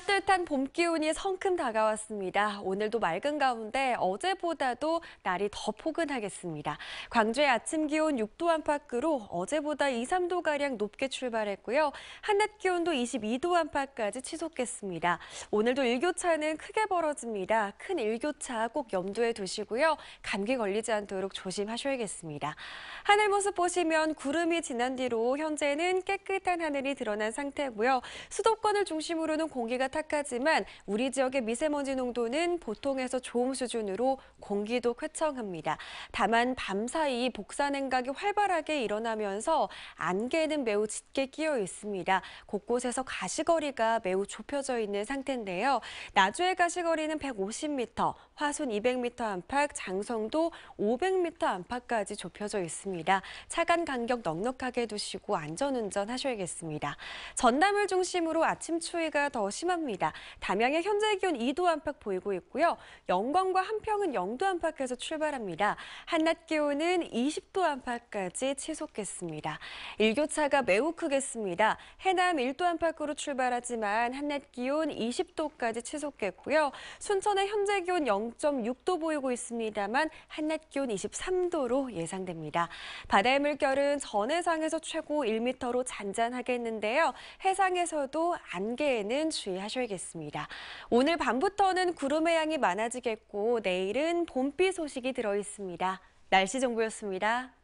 따뜻한 봄 기운이 성큼 다가왔습니다. 오늘도 맑은 가운데 어제보다도 날이 더 포근하겠습니다. 광주의 아침 기온 6도 안팎으로 어제보다 2, 3도가량 높게 출발했고요. 한낮 기온도 22도 안팎까지 치솟겠습니다. 오늘도 일교차는 크게 벌어집니다. 큰 일교차 꼭 염두에 두시고요. 감기 걸리지 않도록 조심하셔야겠습니다. 하늘 모습 보시면 구름이 지난 뒤로 현재는 깨끗한 하늘이 드러난 상태고요. 수도권을 중심으로는 공기가 미세가 탁하지만 우리 지역의 미세먼지 농도는 보통에서 좋은 수준으로 공기도 쾌청합니다. 다만 밤사이 복사냉각이 활발하게 일어나면서 안개는 매우 짙게 끼어 있습니다. 곳곳에서 가시거리가 매우 좁혀져 있는 상태인데요. 나주의 가시거리는 150m, 화순 200m 안팎, 장성도 500m 안팎까지 좁혀져 있습니다. 차간 간격 넉넉하게 두시고 안전운전 하셔야겠습니다. 전남을 중심으로 아침 추위가 더 심한 합니다 담양의 현재 기온 2도 안팎 보이고 있고요. 영광과 함평은 0도 안팎에서 출발합니다. 한낮 기온은 20도 안팎까지 치솟겠습니다. 일교차가 매우 크겠습니다. 해남 1도 안팎으로 출발하지만 한낮 기온 20도까지 치솟겠고요. 순천의 현재 기온 0.6도 보이고 있습니다만 한낮 기온 23도로 예상됩니다. 바다의 물결은 전 해상에서 최고 1m로 잔잔하겠는데요. 해상에서도 안개에는 주의하 하셔야겠습니다 오늘 밤부터는 구름의 양이 많아지겠고 내일은 봄비 소식이 들어 있습니다. 날씨 정보였습니다.